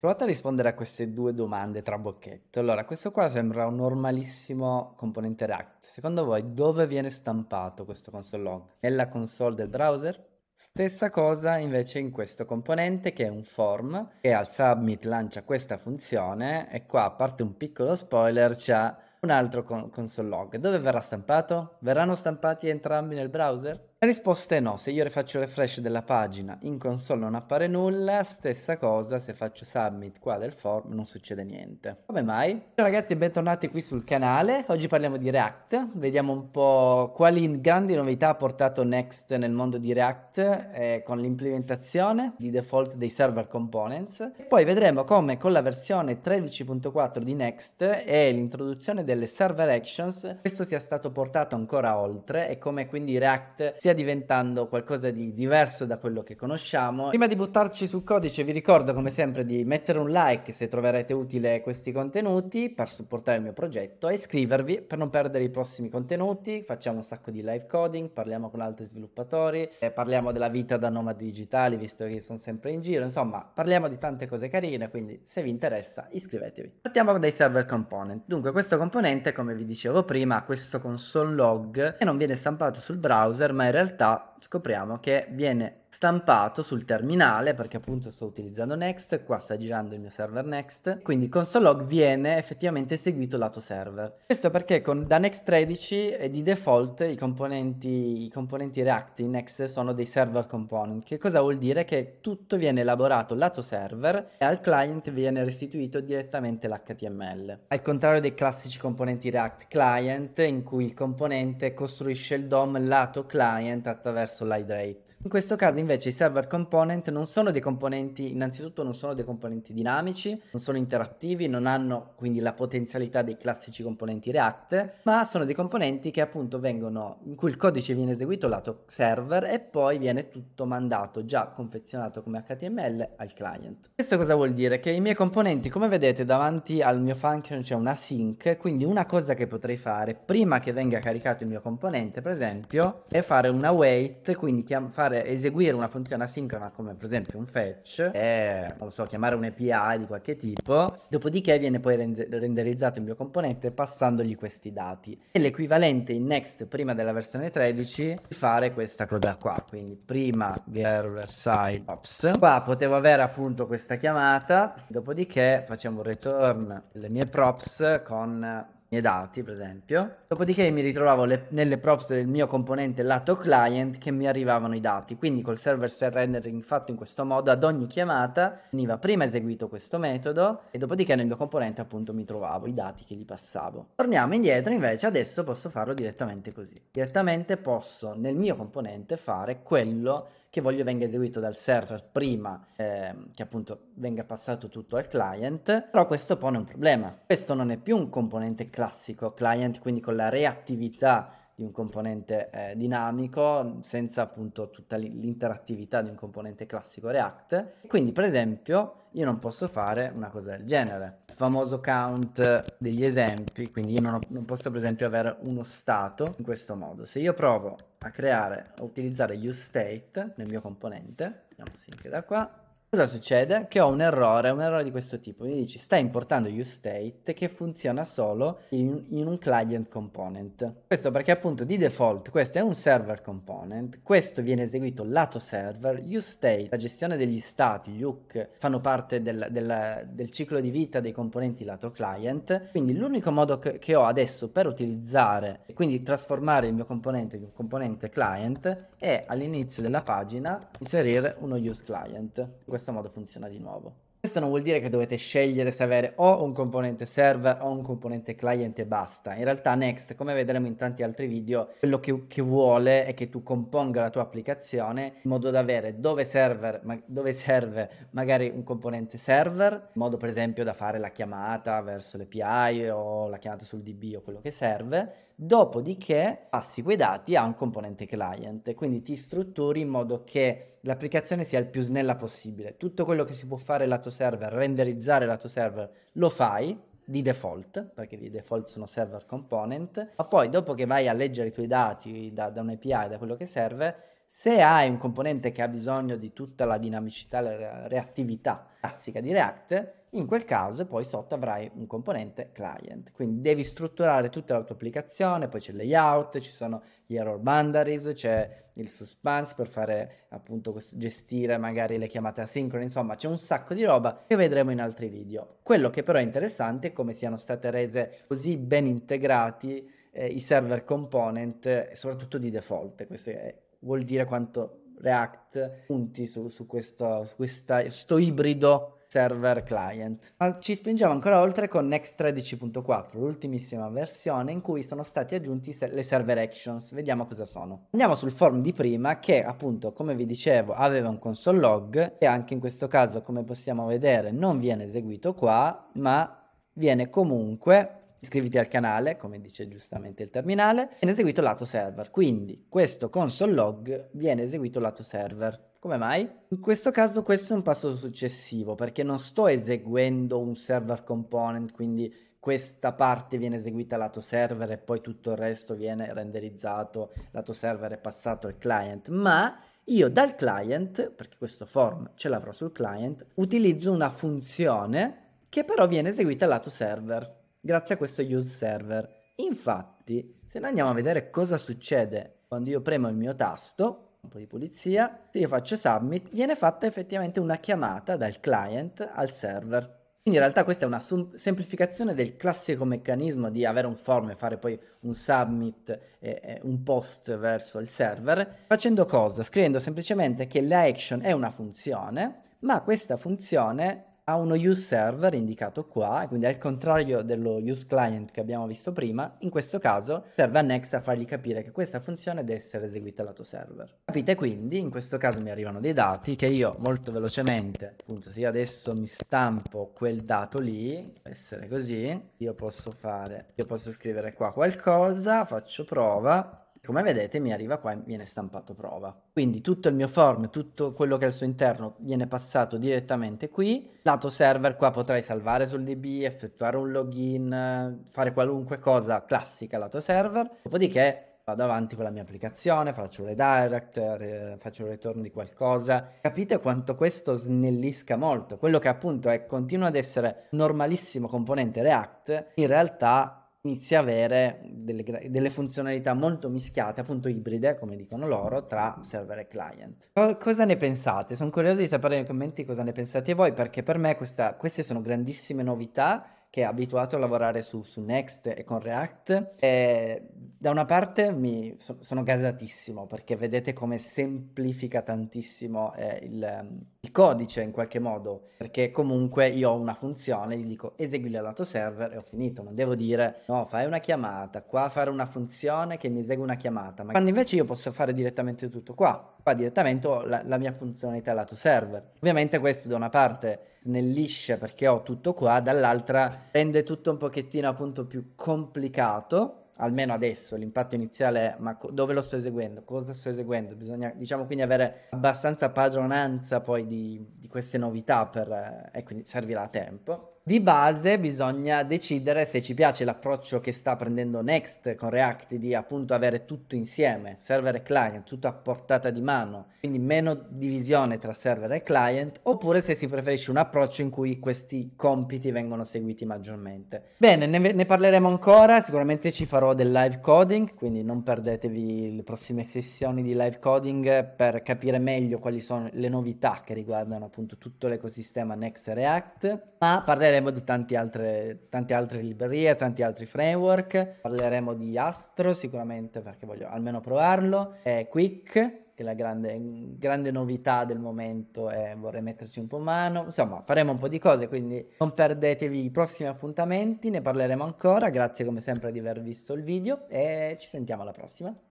Provate a rispondere a queste due domande tra bocchetto. Allora, questo qua sembra un normalissimo componente React. Secondo voi dove viene stampato questo console log? Nella console del browser? Stessa cosa invece in questo componente che è un form che al submit lancia questa funzione e qua a parte un piccolo spoiler c'è un altro con- console log. Dove verrà stampato? Verranno stampati entrambi nel browser? La risposta è no, se io faccio refresh della pagina in console non appare nulla, stessa cosa se faccio submit qua del form non succede niente. Come mai? Ciao ragazzi e bentornati qui sul canale, oggi parliamo di React, vediamo un po' quali grandi novità ha portato Next nel mondo di React eh, con l'implementazione di default dei server components e poi vedremo come con la versione 13.4 di Next e l'introduzione delle server actions questo sia stato portato ancora oltre e come quindi React sia stia diventando qualcosa di diverso da quello che conosciamo. Prima di buttarci sul codice vi ricordo come sempre di mettere un like se troverete utile questi contenuti per supportare il mio progetto e iscrivervi per non perdere i prossimi contenuti. Facciamo un sacco di live coding, parliamo con altri sviluppatori, eh, parliamo della vita da nomadi digitali visto che sono sempre in giro, insomma parliamo di tante cose carine, quindi se vi interessa iscrivetevi. Partiamo dai server component. Dunque questo componente come vi dicevo prima ha questo console log che non viene stampato sul browser ma è realtà scopriamo che viene stampato sul terminale perché appunto sto utilizzando Next, qua sta girando il mio server Next, quindi console.log viene effettivamente eseguito lato server. Questo perché con, da Next 13 eh, di default i componenti, i componenti React in Next sono dei server component, che cosa vuol dire? Che tutto viene elaborato lato server e al client viene restituito direttamente l'HTML. Al contrario dei classici componenti React client in cui il componente costruisce il DOM lato client attraverso verso l'hide rate. In questo caso invece i server component non sono dei componenti, innanzitutto non sono dei componenti dinamici, non sono interattivi, non hanno quindi la potenzialità dei classici componenti React, ma sono dei componenti che appunto vengono, in cui il codice viene eseguito lato server e poi viene tutto mandato già confezionato come HTML al client. Questo cosa vuol dire? Che i miei componenti, come vedete davanti al mio function c'è una sync, quindi una cosa che potrei fare prima che venga caricato il mio componente, per esempio, è fare una wait get, quindi chiam- fare, eseguire una funzione asincrona come per esempio un fetch e non so, chiamare un API di qualche tipo, dopodiché viene poi rend- renderizzato il mio componente passandogli questi dati. E l'equivalente in next prima della versione 13 di fare questa cosa qua, quindi prima server side ops. Qua potevo avere appunto questa chiamata, dopodiché facciamo un return le mie props con miei dati, per esempio. Dopodiché mi ritrovavo le, nelle props del mio componente lato client che mi arrivavano i dati. Quindi col server side rendering fatto in questo modo, ad ogni chiamata veniva prima eseguito questo metodo e dopodiché nel mio componente appunto mi trovavo i dati che gli passavo. Torniamo indietro invece, adesso posso farlo direttamente così. Direttamente posso nel mio componente fare quello che voglio venga eseguito dal server prima eh, che appunto venga passato tutto al client, però questo pone un problema. Questo non è più un componente client classico client, quindi con la reattività di un componente eh, dinamico senza appunto tutta l'interattività di un componente classico React. Quindi per esempio io non posso fare una cosa del genere. Il famoso count degli esempi, quindi io non, ho, non posso per esempio avere uno stato in questo modo. Se io provo a creare, a utilizzare useState nel mio componente, andiamo sempre da qua, Cosa succede? Che ho un errore, un errore di questo tipo. Mi dici, stai importando useState che funziona solo in, in, un client component. Questo perché appunto di default questo è un server component, questo viene eseguito lato server, useState, la gestione degli stati, gli hook, fanno parte del, del, del, ciclo di vita dei componenti lato client. Quindi l'unico modo che, che ho adesso per utilizzare e quindi trasformare il mio componente in un componente client è all'inizio della pagina inserire uno useClient questo modo funziona di nuovo. Questo non vuol dire che dovete scegliere se avere o un componente server o un componente client e basta. In realtà Next, come vedremo in tanti altri video, quello che, che vuole è che tu componga la tua applicazione in modo da avere dove, server, ma, dove serve magari un componente server, in modo per esempio da fare la chiamata verso l'API o la chiamata sul DB o quello che serve, dopodiché passi quei dati a un componente client, quindi ti strutturi in modo che l'applicazione sia il più snella possibile. Tutto quello che si può fare lato server, renderizzare lato server, lo fai di default, perché di default sono server component, ma poi dopo che vai a leggere i tuoi dati da, da API, da quello che serve, se hai un componente che ha bisogno di tutta la dinamicità, la reattività classica di React, in quel caso poi sotto avrai un componente client. Quindi devi strutturare tutta la tua applicazione, poi c'è il layout, ci sono gli error boundaries, c'è il suspense per fare appunto questo, gestire magari le chiamate asincrone, insomma c'è un sacco di roba che vedremo in altri video. Quello che però è interessante è come siano state rese così ben integrati eh, i server component, soprattutto di default, questo è vuol dire quanto React punti su, su, questo, su questa, questo ibrido server client. Ma ci spingiamo ancora oltre con Next 13.4, l'ultimissima versione in cui sono stati aggiunti se- le server actions. Vediamo cosa sono. Andiamo sul form di prima che appunto, come vi dicevo, aveva un console log e anche in questo caso, come possiamo vedere, non viene eseguito qua, ma viene comunque iscriviti al canale, come dice giustamente il terminale, viene eseguito lato server. Quindi questo console log viene eseguito lato server. Come mai? In questo caso questo è un passo successivo perché non sto eseguendo un server component, quindi questa parte viene eseguita lato server e poi tutto il resto viene renderizzato lato server e passato al client, ma io dal client, perché questo form ce l'avrò sul client, utilizzo una funzione che però viene eseguita lato server grazie a questo use server. Infatti, se noi andiamo a vedere cosa succede quando io premo il mio tasto, un po' di pulizia, se io faccio submit, viene fatta effettivamente una chiamata dal client al server. Quindi in realtà questa è una semplificazione del classico meccanismo di avere un form e fare poi un submit, eh, un post verso il server, facendo cosa? Scrivendo semplicemente che l'action è una funzione, ma questa funzione ha uno use server indicato qua, quindi al contrario dello use client che abbiamo visto prima, in questo caso serve a Next a fargli capire che questa funzione deve essere eseguita lato server. Capite quindi, in questo caso mi arrivano dei dati che io molto velocemente, appunto se io adesso mi stampo quel dato lì, può essere così, io posso fare, io posso scrivere qua qualcosa, faccio prova, come vedete mi arriva qua e viene stampato prova. Quindi tutto il mio form, tutto quello che è al suo interno viene passato direttamente qui. Lato server qua potrei salvare sul DB, effettuare un login, fare qualunque cosa classica lato server. Dopodiché vado avanti con la mia applicazione, faccio un redirect, re, faccio un return di qualcosa. Capite quanto questo snellisca molto? Quello che appunto è, continua ad essere normalissimo componente React, in realtà inizia a avere delle, delle, funzionalità molto mischiate, appunto ibride, come dicono loro, tra server e client. Co- cosa ne pensate? Sono curioso di sapere nei commenti cosa ne pensate voi, perché per me questa, queste sono grandissime novità che è abituato a lavorare su, su Next e con React. E da una parte mi so, sono gasatissimo perché vedete come semplifica tantissimo eh, il codice in qualche modo, perché comunque io ho una funzione, gli dico esegui al lato server e ho finito, non devo dire no, fai una chiamata, qua fare una funzione che mi esegue una chiamata, ma quando invece io posso fare direttamente tutto qua, qua direttamente ho la, la mia funzionalità lato server. Ovviamente questo da una parte snellisce perché ho tutto qua, dall'altra rende tutto un pochettino appunto più complicato almeno adesso l'impatto iniziale è ma co- dove lo sto eseguendo, cosa sto eseguendo, bisogna diciamo quindi avere abbastanza padronanza poi di, di queste novità per, eh, e quindi servirà tempo. Di base bisogna decidere se ci piace l'approccio che sta prendendo Next con React di appunto avere tutto insieme, server e client, tutto a portata di mano, quindi meno divisione tra server e client, oppure se si preferisce un approccio in cui questi compiti vengono seguiti maggiormente. Bene, ne, ne parleremo ancora, sicuramente ci farò del live coding, quindi non perdetevi le prossime sessioni di live coding per capire meglio quali sono le novità che riguardano appunto tutto l'ecosistema Next e React, ma parleremo parleremo di tante altre, tante altre librerie, tanti altri framework, parleremo di Astro sicuramente perché voglio almeno provarlo, e Quick che è la grande, grande, novità del momento e vorrei metterci un po' mano. Insomma, faremo un po' di cose, quindi non perdetevi i prossimi appuntamenti, ne parleremo ancora. Grazie come sempre di aver visto il video e ci sentiamo alla prossima.